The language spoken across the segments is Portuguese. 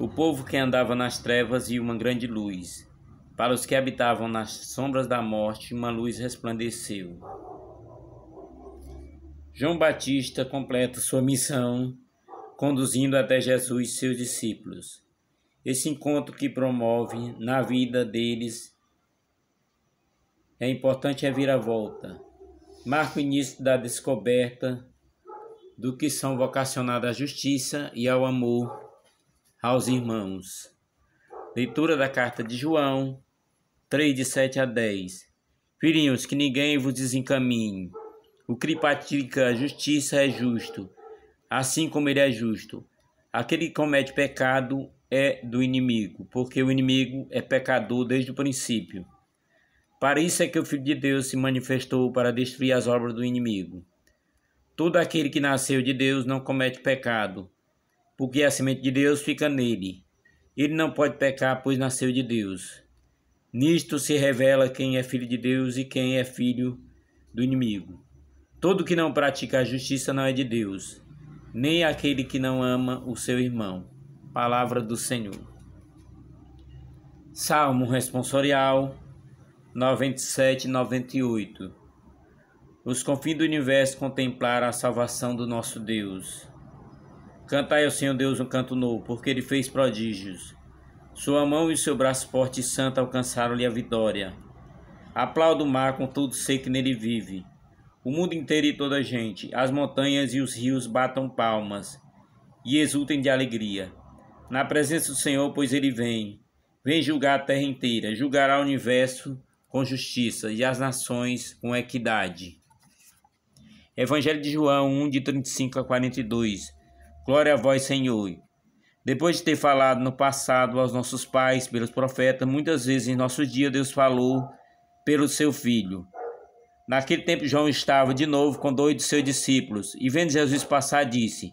O povo que andava nas trevas viu uma grande luz. Para os que habitavam nas sombras da morte, uma luz resplandeceu. João Batista completa sua missão, conduzindo até Jesus seus discípulos. Esse encontro que promove na vida deles é importante a vira-volta. Marca o início da descoberta do que são vocacionados à justiça e ao amor aos irmãos. Leitura da carta de João, 3 de 7 a 10. Filhinhos, que ninguém vos desencaminhe. O que pratica a justiça é justo, assim como ele é justo. Aquele que comete pecado é do inimigo, porque o inimigo é pecador desde o princípio. Para isso é que o Filho de Deus se manifestou para destruir as obras do inimigo. Todo aquele que nasceu de Deus não comete pecado, porque a semente de Deus fica nele. Ele não pode pecar, pois nasceu de Deus. Nisto se revela quem é filho de Deus e quem é filho do inimigo. Todo que não pratica a justiça não é de Deus, nem aquele que não ama o seu irmão. Palavra do Senhor. Salmo responsorial 97 98 os confins do universo contemplaram a salvação do nosso Deus. Cantai ao Senhor Deus um canto novo, porque ele fez prodígios. Sua mão e seu braço forte e santo alcançaram-lhe a vitória. Aplauda o mar com todo ser que nele vive. O mundo inteiro e toda a gente, as montanhas e os rios batam palmas e exultem de alegria. Na presença do Senhor, pois ele vem. Vem julgar a terra inteira, julgará o universo com justiça e as nações com equidade. Evangelho de João 1, de 35 a 42. Glória a vós, Senhor. Depois de ter falado no passado aos nossos pais, pelos profetas, muitas vezes em nosso dia Deus falou pelo seu filho. Naquele tempo João estava de novo com dois de seus discípulos, e vendo Jesus passar, disse: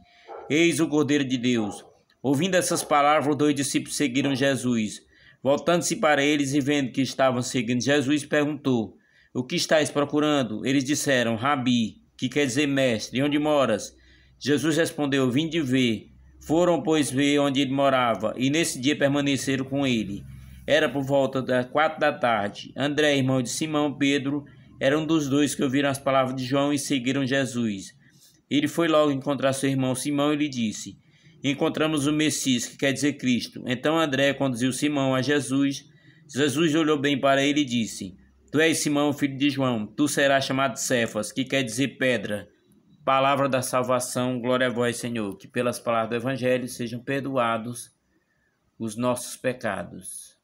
Eis o Cordeiro de Deus. Ouvindo essas palavras, os dois discípulos seguiram Jesus. Voltando-se para eles e vendo que estavam seguindo Jesus, perguntou: O que estáis procurando? Eles disseram: Rabi, que quer dizer mestre, onde moras? Jesus respondeu: Vim de ver. Foram, pois, ver onde ele morava, e nesse dia permaneceram com ele. Era por volta das quatro da tarde. André, irmão de Simão Pedro, era um dos dois que ouviram as palavras de João e seguiram Jesus. Ele foi logo encontrar seu irmão Simão e lhe disse: Encontramos o Messias, que quer dizer Cristo. Então André conduziu Simão a Jesus. Jesus olhou bem para ele e disse: Tu és Simão, filho de João, tu serás chamado Cefas, que quer dizer pedra. Palavra da salvação, glória a vós, Senhor, que pelas palavras do Evangelho sejam perdoados os nossos pecados.